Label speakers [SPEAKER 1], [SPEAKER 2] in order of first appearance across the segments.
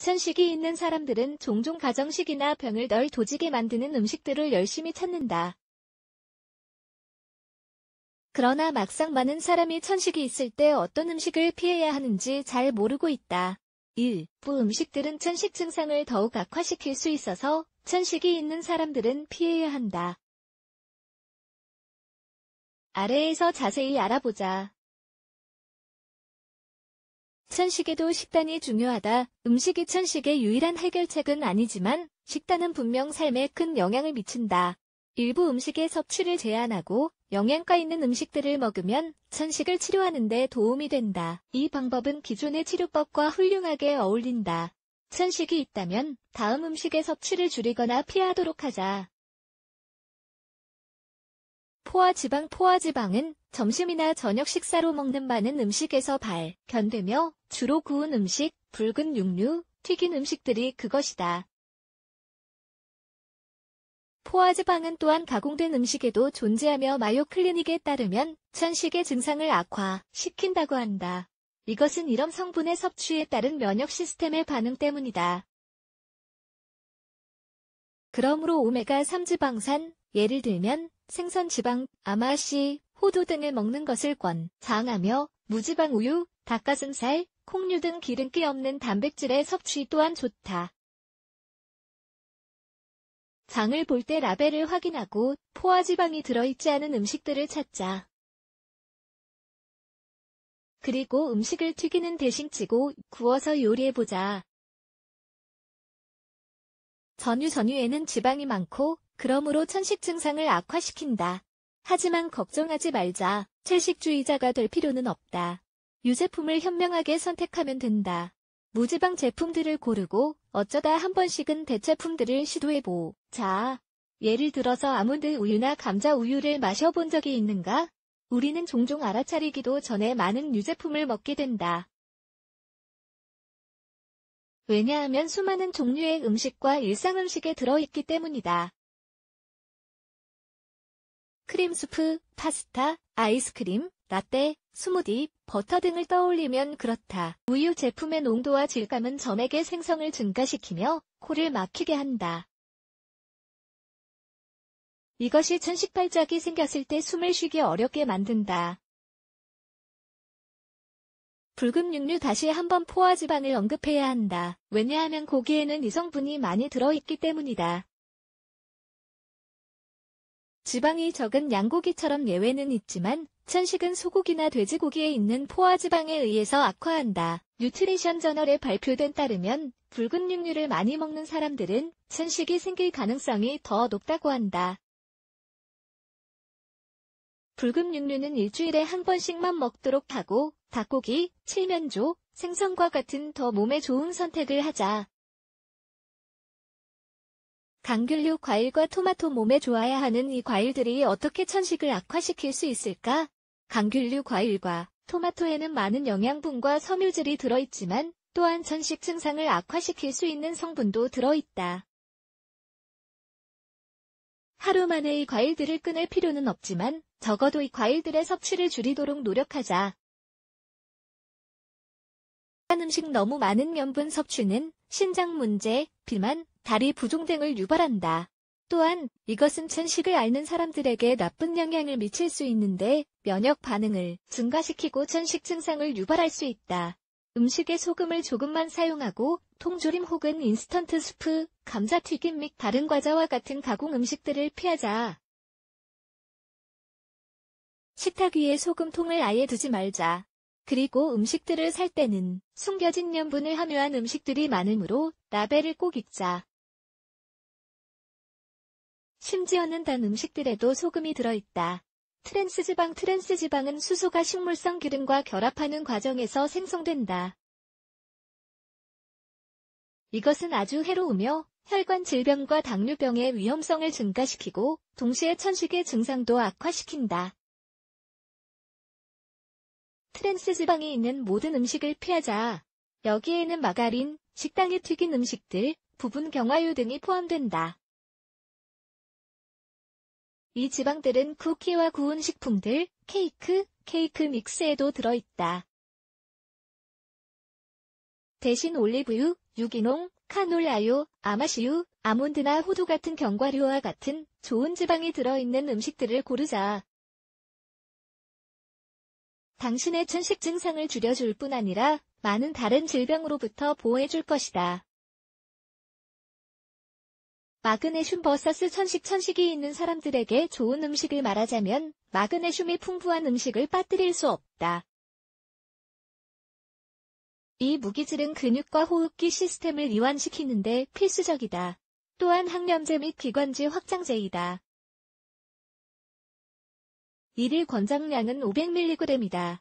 [SPEAKER 1] 천식이 있는 사람들은 종종 가정식이나 병을 널 도지게 만드는 음식들을 열심히 찾는다. 그러나 막상 많은 사람이 천식이 있을 때 어떤 음식을 피해야 하는지 잘 모르고 있다. 1. 부 음식들은 천식 증상을 더욱 악화시킬 수 있어서 천식이 있는 사람들은 피해야 한다. 아래에서 자세히 알아보자. 천식에도 식단이 중요하다. 음식이 천식의 유일한 해결책은 아니지만 식단은 분명 삶에 큰 영향을 미친다. 일부 음식의 섭취를 제한하고 영양가 있는 음식들을 먹으면 천식을 치료하는데 도움이 된다. 이 방법은 기존의 치료법과 훌륭하게 어울린다. 천식이 있다면 다음 음식의 섭취를 줄이거나 피하도록 하자. 포화지방 포화지방은 점심이나 저녁 식사로 먹는 많은 음식에서 발견되며 주로 구운 음식, 붉은 육류, 튀긴 음식들이 그것이다. 포화지방은 또한 가공된 음식에도 존재하며 마요 클리닉에 따르면 천식의 증상을 악화시킨다고 한다. 이것은 이런 성분의 섭취에 따른 면역 시스템의 반응 때문이다. 그러므로 오메가3 지방산, 예를 들면 생선 지방, 아마씨, 호두 등을 먹는 것을 권장하며 무지방 우유, 닭가슴살, 콩류 등 기름기 없는 단백질의 섭취 또한 좋다. 장을 볼 때 라벨을 확인하고 포화지방이 들어있지 않은 음식들을 찾자. 그리고 음식을 튀기는 대신 찌고 구워서 요리해보자. 전유 전유에는 지방이 많고 그러므로 천식 증상을 악화시킨다. 하지만 걱정하지 말자. 채식주의자가 될 필요는 없다. 유제품을 현명하게 선택하면 된다. 무지방 제품들을 고르고 어쩌다 한 번씩은 대체품들을 시도해보. 자, 예를 들어서 아몬드 우유나 감자 우유를 마셔본 적이 있는가? 우리는 종종 알아차리기도 전에 많은 유제품을 먹게 된다. 왜냐하면 수많은 종류의 음식과 일상 음식에 들어있기 때문이다. 크림 수프, 파스타, 아이스크림, 라떼, 스무디, 버터 등을 떠올리면 그렇다. 우유 제품의 농도와 질감은 점액의 생성을 증가시키며 코를 막히게 한다. 이것이 천식발작이 생겼을 때 숨을 쉬기 어렵게 만든다. 붉은 육류 다시 한번 포화 지방을 언급해야 한다. 왜냐하면 고기에는 이 성분이 많이 들어있기 때문이다. 지방이 적은 양고기처럼 예외는 있지만 천식은 소고기나 돼지고기에 있는 포화지방에 의해서 악화한다. 뉴트리션 저널에 발표된 따르면 붉은 육류를 많이 먹는 사람들은 천식이 생길 가능성이 더 높다고 한다. 붉은 육류는 일주일에 한 번씩만 먹도록 하고 닭고기, 칠면조, 생선과 같은 더 몸에 좋은 선택을 하자. 강귤류 과일과 토마토 몸에 좋아야 하는 이 과일들이 어떻게 천식을 악화시킬 수 있을까? 강귤류 과일과 토마토에는 많은 영양분과 섬유질이 들어있지만 또한 천식 증상을 악화시킬 수 있는 성분도 들어있다. 하루 만에 이 과일들을 끊을 필요는 없지만 적어도 이 과일들의 섭취를 줄이도록 노력하자. 한 음식 너무 많은 염분 섭취는 신장 문제, 비만, 다리 부종 등을 유발한다. 또한 이것은 천식을 앓는 사람들에게 나쁜 영향을 미칠 수 있는데 면역 반응을 증가시키고 천식 증상을 유발할 수 있다. 음식에 소금을 조금만 사용하고 통조림 혹은 인스턴트 수프, 감자튀김 및 다른 과자와 같은 가공 음식들을 피하자. 식탁 위에 소금통을 아예 두지 말자. 그리고 음식들을 살 때는 숨겨진 염분을 함유한 음식들이 많으므로 라벨을 꼭 읽자. 심지어는 단 음식들에도 소금이 들어있다. 트랜스지방 트랜스지방은 수소가 식물성 기름과 결합하는 과정에서 생성된다. 이것은 아주 해로우며 혈관 질병과 당뇨병의 위험성을 증가시키고 동시에 천식의 증상도 악화시킨다. 트랜스지방이 있는 모든 음식을 피하자. 여기에는 마가린, 식당에 튀긴 음식들, 부분 경화유 등이 포함된다. 이 지방들은 쿠키와 구운 식품들, 케이크, 케이크 믹스에도 들어있다. 대신 올리브유, 유기농, 카놀라유, 아마시유, 아몬드나 호두 같은 견과류와 같은 좋은 지방이 들어있는 음식들을 고르자. 당신의 천식 증상을 줄여줄 뿐 아니라 많은 다른 질병으로부터 보호해줄 것이다. 마그네슘 버서스 천식 천식이 있는 사람들에게 좋은 음식을 말하자면 마그네슘이 풍부한 음식을 빠뜨릴 수 없다. 이 무기질은 근육과 호흡기 시스템을 이완시키는데 필수적이다. 또한 항염제 및 기관지 확장제이다. 1일 권장량은 500mg이다.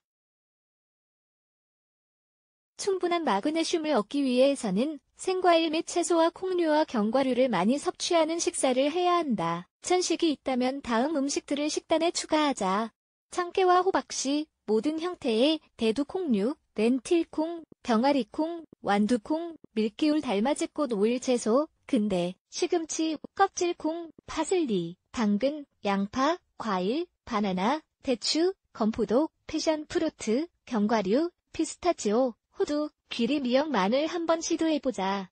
[SPEAKER 1] 충분한 마그네슘을 얻기 위해서는 생과일 및 채소와 콩류와 견과류를 많이 섭취하는 식사를 해야 한다. 천식이 있다면 다음 음식들을 식단에 추가하자. 참깨와 호박씨, 모든 형태의 대두콩류, 렌틸콩, 병아리콩, 완두콩, 밀키울 달맞이꽃 오일 채소, 근대, 시금치, 껍질콩, 파슬리, 당근, 양파, 과일, 바나나, 대추, 건포도, 패션 프루트, 견과류, 피스타치오, 호두, 귀리 미역 마늘 한번 시도해보자.